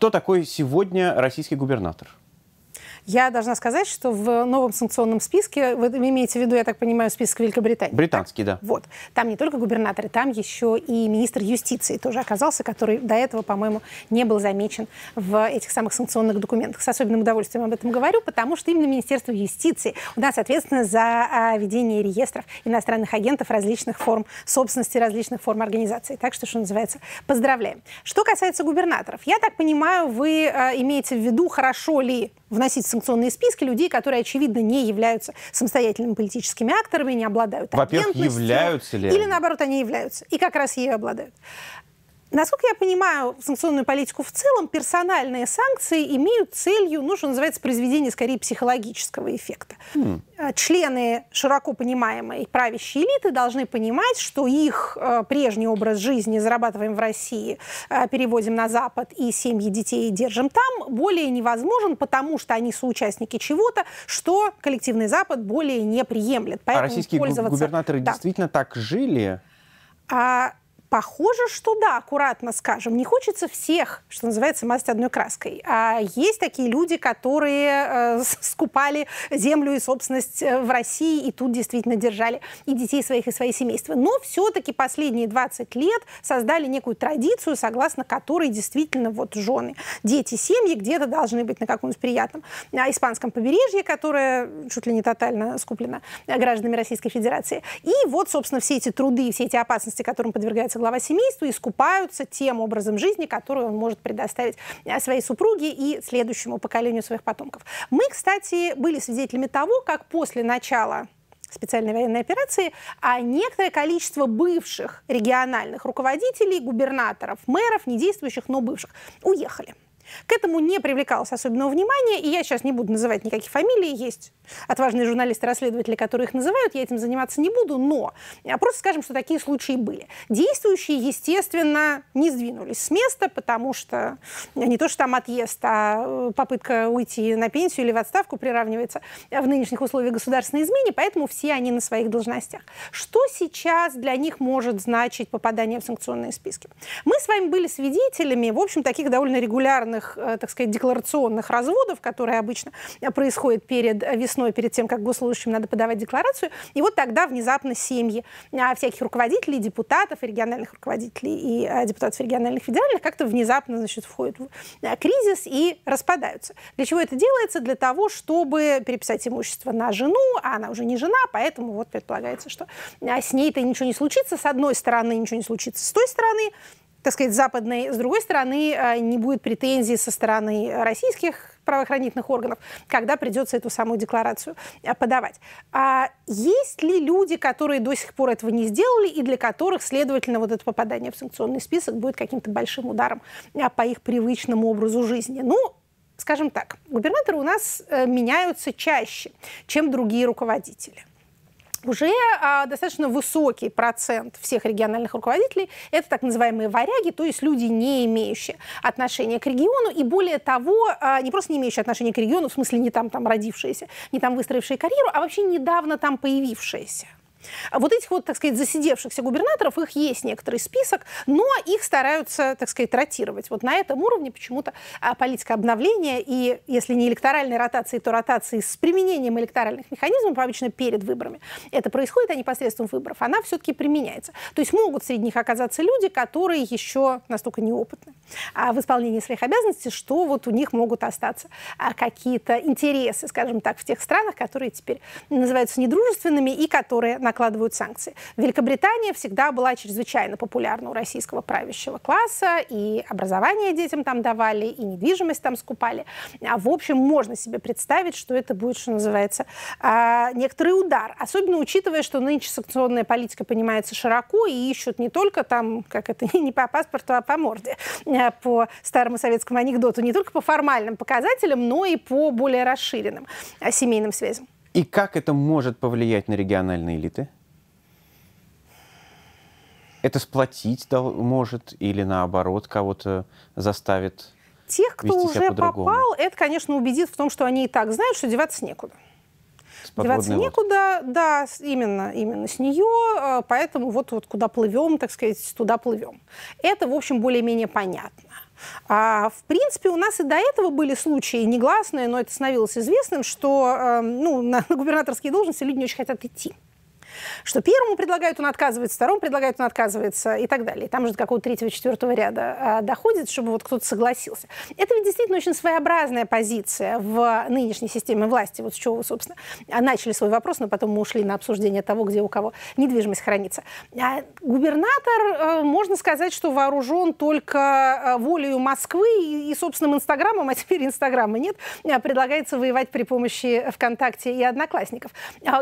Кто такой сегодня российский губернатор? Я должна сказать, что в новом санкционном списке, вы имеете в виду, я так понимаю, список Великобритании? Британский, так? да. Вот. Там не только губернаторы, там еще и министр юстиции тоже оказался, который до этого, по-моему, не был замечен в этих самых санкционных документах. С особенным удовольствием об этом говорю, потому что именно Министерство юстиции у нас ответственно за а, ведение реестров иностранных агентов различных форм собственности, различных форм организации. Так что, что называется, поздравляем. Что касается губернаторов, я так понимаю, вы а, имеете в виду, хорошо ли вносить санкционные списки людей, которые, очевидно, не являются самостоятельными политическими акторами, не обладают Во-первых, являются ли Или, они? наоборот, они являются. И как раз ею обладают. Насколько я понимаю санкционную политику в целом, персональные санкции имеют целью, ну, что называется, произведение скорее психологического эффекта. Mm. Члены широко понимаемой правящей элиты должны понимать, что их э, прежний образ жизни зарабатываем в России, э, переводим на Запад и семьи детей держим там, более невозможен, потому что они соучастники чего-то, что коллективный Запад более не приемлет. Поэтому а российские пользоваться... губернаторы да. действительно так жили? А, Похоже, что да, аккуратно скажем. Не хочется всех, что называется, мазать одной краской. А есть такие люди, которые э, скупали землю и собственность э, в России, и тут действительно держали и детей своих, и свои семейства. Но все-таки последние 20 лет создали некую традицию, согласно которой действительно вот жены, дети, семьи где-то должны быть на каком-нибудь приятном на испанском побережье, которое чуть ли не тотально скуплено э, гражданами Российской Федерации. И вот, собственно, все эти труды, все эти опасности, которым подвергается глава семейства и скупаются тем образом жизни, который он может предоставить э, своей супруге и следующему поколению своих потомков. Мы, кстати, были свидетелями того, как после начала специальной военной операции, а некоторое количество бывших региональных руководителей, губернаторов, мэров, не действующих, но бывших, уехали. К этому не привлекалось особенного внимания, и я сейчас не буду называть никаких фамилий, есть отважные журналисты-расследователи, которые их называют, я этим заниматься не буду, но а, просто скажем, что такие случаи были. Действующие, естественно, не сдвинулись с места, потому что не то, что там отъезд, а э, попытка уйти на пенсию или в отставку приравнивается а, в нынешних условиях государственной измене, поэтому все они на своих должностях. Что сейчас для них может значить попадание в санкционные списки? Мы с вами были свидетелями, в общем, таких довольно регулярных официальных, э, так сказать, декларационных разводов, которые обычно э, происходят перед э, весной, перед тем, как госслужащим надо подавать декларацию. И вот тогда внезапно семьи всяких руководителей, депутатов, региональных руководителей и депутатов региональных федеральных как-то внезапно значит, входят в кризис и распадаются. Для чего это делается? Для того, чтобы переписать имущество на жену, а она уже не жена, поэтому вот предполагается, что с ней-то ничего не случится. С одной стороны ничего не случится, с той стороны так сказать, западной, с другой стороны, э, не будет претензий со стороны российских правоохранительных органов, когда придется эту самую декларацию э, подавать. А есть ли люди, которые до сих пор этого не сделали, и для которых, следовательно, вот это попадание в санкционный список будет каким-то большим ударом э, по их привычному образу жизни? Ну, скажем так, губернаторы у нас меняются чаще, чем другие руководители уже а, достаточно высокий процент всех региональных руководителей – это так называемые варяги, то есть люди, не имеющие отношения к региону, и более того, а, не просто не имеющие отношения к региону, в смысле не там, там родившиеся, не там выстроившие карьеру, а вообще недавно там появившиеся. А вот этих вот, так сказать, засидевшихся губернаторов, их есть некоторый список, но их стараются, так сказать, ротировать. Вот на этом уровне почему-то а, политика обновления и, если не электоральной ротации, то ротации с применением электоральных механизмов, обычно перед выборами, это происходит, а не посредством выборов, она все-таки применяется. То есть могут среди них оказаться люди, которые еще настолько неопытны а в исполнении своих обязанностей, что вот у них могут остаться а, какие-то интересы, скажем так, в тех странах, которые теперь называются недружественными и которые, на накладывают санкции. Великобритания всегда была чрезвычайно популярна у российского правящего класса, и образование детям там давали, и недвижимость там скупали. А в общем, можно себе представить, что это будет, что называется, а, некоторый удар. Особенно учитывая, что нынче санкционная политика понимается широко и ищут не только там, как это, не по паспорту, а по морде, а, по старому советскому анекдоту, не только по формальным показателям, но и по более расширенным а, семейным связям. И как это может повлиять на региональные элиты? Это сплотить может или наоборот кого-то заставит? Тех, кто уже попал, это, конечно, убедит в том, что они и так знают, что деваться некуда. Деваться некуда, да, именно, именно с нее, э, поэтому вот, вот куда плывем, так сказать, туда плывем. Это, в общем, более-менее понятно. А, в принципе, у нас и до этого были случаи негласные, но это становилось известным, что э, ну, на губернаторские должности люди не очень хотят идти что первому предлагают, он отказывается, второму предлагают, он отказывается и так далее. И там же до какого-то третьего, четвертого ряда а, доходит, чтобы вот кто-то согласился. Это ведь действительно очень своеобразная позиция в нынешней системе власти. Вот с чего вы, собственно, а, начали свой вопрос, но потом мы ушли на обсуждение того, где у кого недвижимость хранится. А губернатор, э, можно сказать, что вооружен только э, волею Москвы и собственным Инстаграмом, а теперь Инстаграма нет, а, предлагается воевать при помощи ВКонтакте и Одноклассников.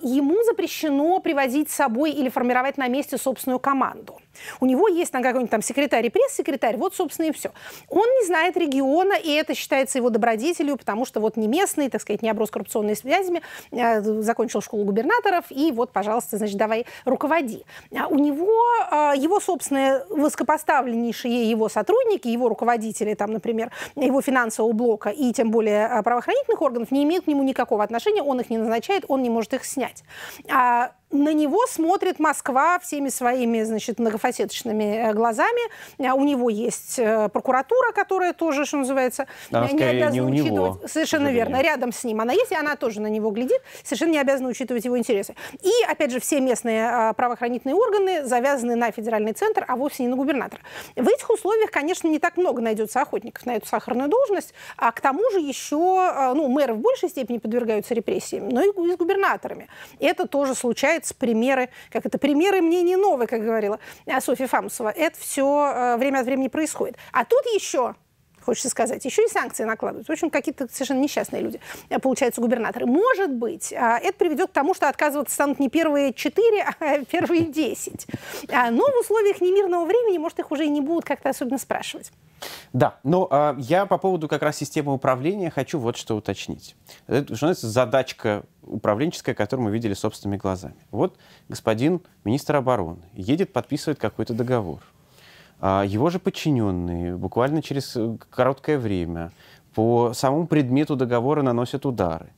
Ему запрещено приводить привозить с собой или формировать на месте собственную команду. У него есть там какой-нибудь там секретарь и пресс-секретарь, вот, собственно, и все. Он не знает региона, и это считается его добродетелью, потому что вот не местный, так сказать, не оброс коррупционными связями, э, закончил школу губернаторов, и вот, пожалуйста, значит, давай руководи. А у него, э, его собственные высокопоставленнейшие его сотрудники, его руководители, там, например, его финансового блока и тем более э, правоохранительных органов не имеют к нему никакого отношения, он их не назначает, он не может их снять. А на него смотрит Москва всеми своими, значит, многофасеточными э, глазами. А у него есть э, прокуратура, которая тоже, что называется, она не обязана не у учитывать. Него, совершенно верно. Рядом с ним она есть, и она тоже на него глядит, совершенно не обязана учитывать его интересы. И, опять же, все местные э, правоохранительные органы завязаны на федеральный центр, а вовсе не на губернатора. В этих условиях, конечно, не так много найдется охотников на эту сахарную должность, а к тому же еще, ну, мэры в большей степени подвергаются репрессиям, но и с губернаторами. Это тоже случается появляются примеры, как это примеры мне не новые, как говорила э, Софья Фамусова. Это все э, время от времени происходит. А тут еще хочется сказать, еще и санкции накладывают. В общем, какие-то совершенно несчастные люди, э, получаются губернаторы. Может быть, это приведет к тому, что отказываться станут не первые четыре, а первые десять. Но в условиях немирного времени, может, их уже и не будут как-то особенно спрашивать. Да, но э, я по поводу как раз системы управления хочу вот что уточнить. Это, что называется, задачка управленческое, которое мы видели собственными глазами. Вот господин министр обороны едет подписывать какой-то договор. А, его же подчиненные буквально через э, короткое время по самому предмету договора наносят удары.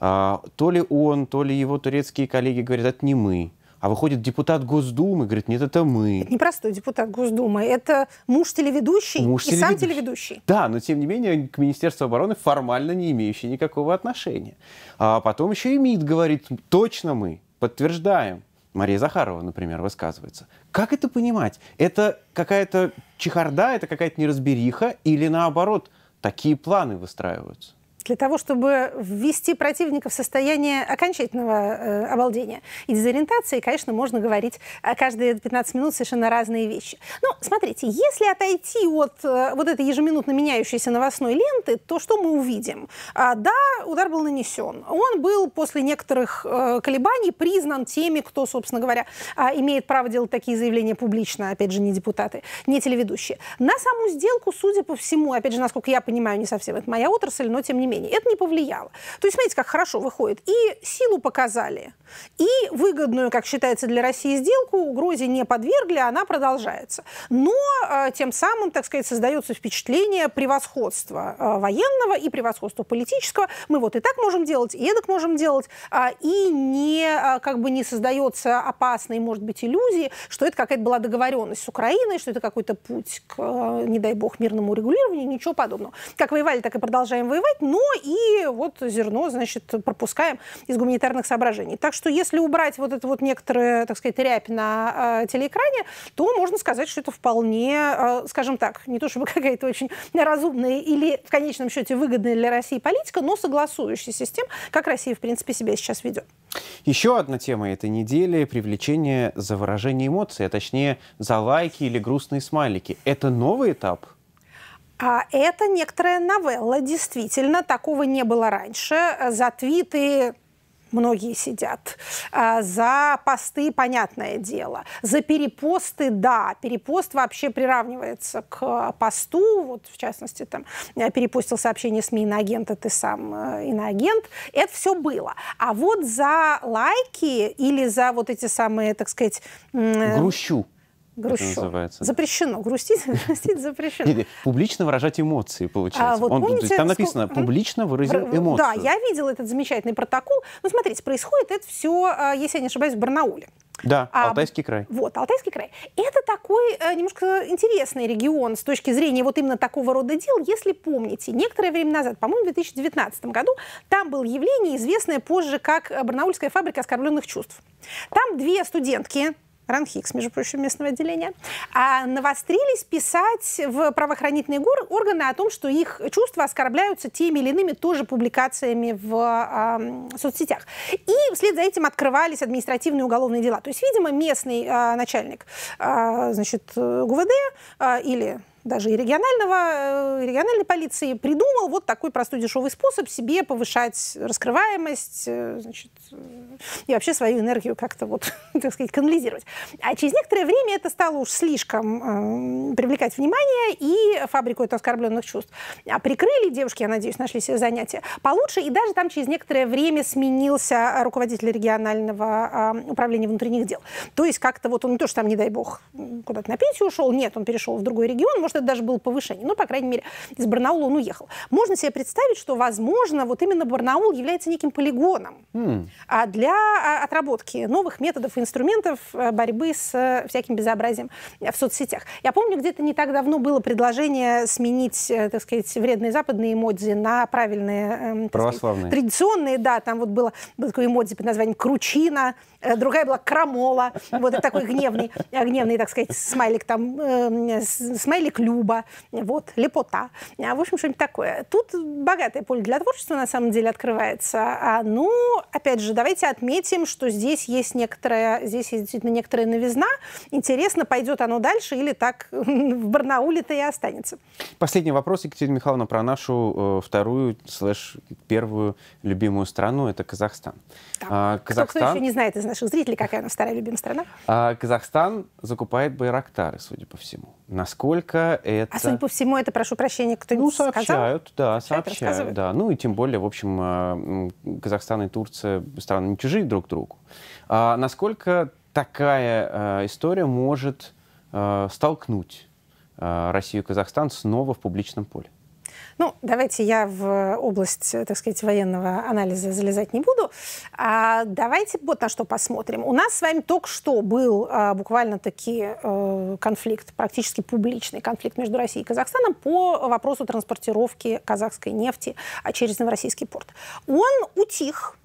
А, то ли он, то ли его турецкие коллеги говорят, это не мы. А выходит депутат Госдумы, говорит, нет, это мы. Это не простой депутат Госдумы, это муж телеведущий муж и телеведущий. сам телеведущий. Да, но тем не менее к Министерству обороны формально не имеющий никакого отношения. А потом еще и МИД говорит, точно мы, подтверждаем. Мария Захарова, например, высказывается. Как это понимать? Это какая-то чехарда, это какая-то неразбериха или наоборот, такие планы выстраиваются? для того, чтобы ввести противника в состояние окончательного э, обалдения и дезориентации, конечно, можно говорить э, каждые 15 минут совершенно разные вещи. Но ну, смотрите, если отойти от э, вот этой ежеминутно меняющейся новостной ленты, то что мы увидим? А, да, удар был нанесен. Он был после некоторых э, колебаний признан теми, кто, собственно говоря, э, имеет право делать такие заявления публично, опять же, не депутаты, не телеведущие. На саму сделку, судя по всему, опять же, насколько я понимаю, не совсем это моя отрасль, но тем не менее, населения. Это не повлияло. То есть, смотрите, как хорошо выходит. И силу показали, и выгодную, как считается для России, сделку угрозе не подвергли, а она продолжается. Но э, тем самым, так сказать, создается впечатление превосходства э, военного и превосходства политического. Мы вот и так можем делать, и эдак можем делать, а, и не, э, как бы не создается опасной, может быть, иллюзии, что это какая-то была договоренность с Украиной, что это какой-то путь к, не дай бог, мирному регулированию, ничего подобного. Как воевали, так и продолжаем воевать, но зерно, и вот зерно, значит, пропускаем из гуманитарных соображений. Так что если убрать вот это вот некоторые, так сказать, рябь на э, телеэкране, то можно сказать, что это вполне, э, скажем так, не то чтобы какая-то очень разумная или в конечном счете выгодная для России политика, но согласующаяся с тем, как Россия, в принципе, себя сейчас ведет. Еще одна тема этой недели – привлечение за выражение эмоций, а точнее за лайки или грустные смайлики. Это новый этап – а это некоторая новелла, действительно, такого не было раньше. За твиты многие сидят. А за посты, понятное дело. За перепосты, да. Перепост вообще приравнивается к посту. Вот, в частности, там э, перепостил сообщение СМИ иноагента, ты сам э, иноагент. Это все было. А вот за лайки или за вот эти самые, так сказать... Э, Грущу грущу. называется. Запрещено. Грустить, грустить запрещено. Нет, публично выражать эмоции, получается. А, вот, Он, помните, там написано, сколько... публично выразил эмоции Да, я видела этот замечательный протокол. Ну, смотрите, происходит это все, а, если я не ошибаюсь, в Барнауле. Да, а, Алтайский край. Вот, Алтайский край. Это такой э, немножко интересный регион с точки зрения вот именно такого рода дел. Если помните, некоторое время назад, по-моему, в 2019 году, там было явление, известное позже как Барнаульская фабрика оскорбленных чувств. Там две студентки Ранхикс, между прочим, местного отделения, а, навострились писать в правоохранительные органы о том, что их чувства оскорбляются теми или иными тоже публикациями в э, соцсетях. И вслед за этим открывались административные уголовные дела. То есть, видимо, местный а, а, э, начальник э, значит, ГУВД э, или даже и регионального, э, региональной полиции, придумал вот такой простой дешевый способ себе повышать раскрываемость э, значит, э, и вообще свою энергию как-то вот, так сказать, канализировать. А через некоторое время это стало уж слишком э, привлекать внимание и фабрику это оскорбленных чувств. А прикрыли девушки, я надеюсь, нашли себе занятия получше, и даже там через некоторое время сменился руководитель регионального э, управления внутренних дел. То есть как-то вот он не то, что там, не дай бог, куда-то на пенсию ушел, нет, он перешел в другой регион, может, это даже было повышение. Ну, по крайней мере, из Барнаула он уехал. Можно себе представить, что, возможно, вот именно Барнаул является неким полигоном mm. для а, отработки новых методов и инструментов э, борьбы с э, всяким безобразием в соцсетях. Я помню, где-то не так давно было предложение сменить, э, так сказать, вредные западные эмодзи на правильные... Эм, Православные. Сказать, традиционные, да, там вот было, было такое эмодзи под названием «кручина», другая была «крамола», вот такой гневный, гневный, так сказать, смайлик там, эм, смайлик Люба, вот, Лепота. а В общем, что-нибудь такое. Тут богатое поле для творчества, на самом деле, открывается. А, ну, опять же, давайте отметим, что здесь есть некоторая, здесь есть действительно некоторая новизна. Интересно, пойдет оно дальше или так в Барнауле-то и останется. Последний вопрос, Екатерина Михайловна, про нашу э, вторую, слэш, первую любимую страну. Это Казахстан. Так, а, Казахстан... Кто, кто еще не знает из наших зрителей, какая у вторая любимая страна? А, Казахстан закупает Байрактары, судя по всему. Насколько это... А судя по всему, это, прошу прощения, кто-нибудь Ну, сообщают, сказал? да, сообщают, сообщают да. Ну и тем более, в общем, а, Казахстан и Турция страны не чужие друг другу. А насколько такая а, история может а, столкнуть Россию и Казахстан снова в публичном поле? Ну, давайте я в область, э, так сказать, военного анализа залезать не буду. А давайте вот на что посмотрим. У нас с вами только что был а, буквально-таки э, конфликт, практически публичный конфликт между Россией и Казахстаном по вопросу транспортировки казахской нефти а, через Новороссийский порт. Он утих,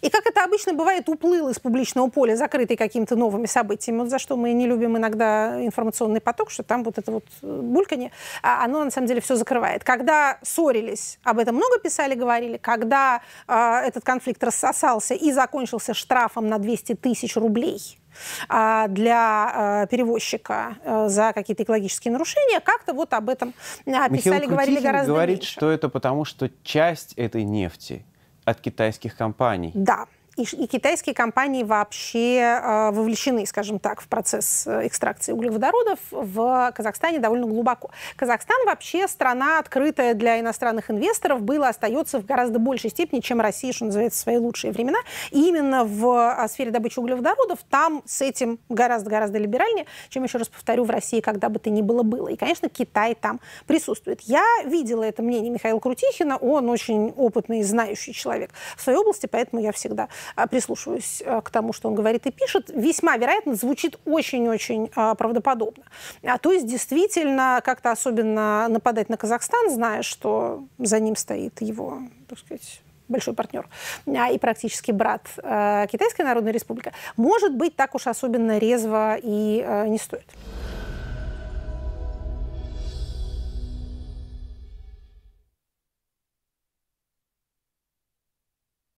и как это обычно бывает, уплыл из публичного поля, закрытый какими-то новыми событиями, вот за что мы не любим иногда информационный поток, что там вот это вот э, бульканье, а оно на самом деле все закрывает. Когда ссорились, об этом много писали, говорили, когда э, этот конфликт рассосался и закончился штрафом на 200 тысяч рублей а, для перевозчика э, за какие-то экологические нарушения, как-то вот об этом писали, говорили Крутихин гораздо говорит, меньше. что это потому, что часть этой нефти от китайских компаний. Да и, и китайские компании вообще э, вовлечены, скажем так, в процесс э, экстракции углеводородов в Казахстане довольно глубоко. Казахстан вообще страна, открытая для иностранных инвесторов, было, остается в гораздо большей степени, чем Россия, что называется, в свои лучшие времена. И именно в э, сфере добычи углеводородов там с этим гораздо-гораздо либеральнее, чем, еще раз повторю, в России когда бы то ни было было. И, конечно, Китай там присутствует. Я видела это мнение Михаила Крутихина, он очень опытный и знающий человек в своей области, поэтому я всегда а, прислушиваюсь а, к тому, что он говорит и пишет, весьма вероятно звучит очень-очень а, правдоподобно. А то есть действительно как-то особенно нападать на Казахстан, зная, что за ним стоит его, так сказать, большой партнер а и практически брат Китайской Народной Республики, может быть, так уж особенно резво и не стоит.